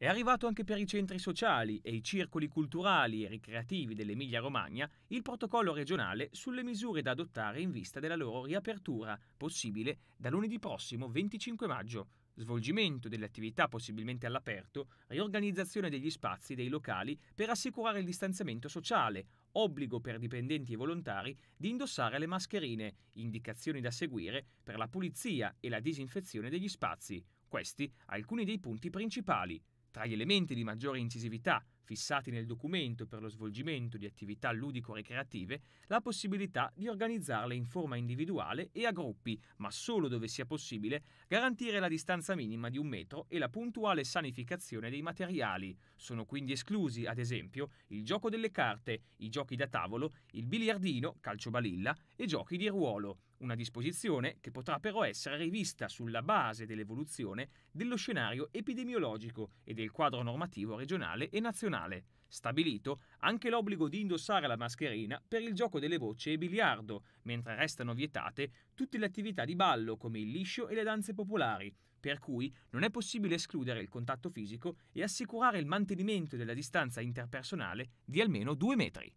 È arrivato anche per i centri sociali e i circoli culturali e ricreativi dell'Emilia-Romagna il protocollo regionale sulle misure da adottare in vista della loro riapertura, possibile da lunedì prossimo 25 maggio. Svolgimento delle attività possibilmente all'aperto, riorganizzazione degli spazi dei locali per assicurare il distanziamento sociale, obbligo per dipendenti e volontari di indossare le mascherine, indicazioni da seguire per la pulizia e la disinfezione degli spazi. Questi alcuni dei punti principali. Tra gli elementi di maggiore incisività fissati nel documento per lo svolgimento di attività ludico-recreative, la possibilità di organizzarle in forma individuale e a gruppi, ma solo dove sia possibile, garantire la distanza minima di un metro e la puntuale sanificazione dei materiali. Sono quindi esclusi, ad esempio, il gioco delle carte, i giochi da tavolo, il biliardino, calciobalilla e giochi di ruolo una disposizione che potrà però essere rivista sulla base dell'evoluzione dello scenario epidemiologico e del quadro normativo regionale e nazionale, stabilito anche l'obbligo di indossare la mascherina per il gioco delle voci e biliardo, mentre restano vietate tutte le attività di ballo come il liscio e le danze popolari, per cui non è possibile escludere il contatto fisico e assicurare il mantenimento della distanza interpersonale di almeno due metri.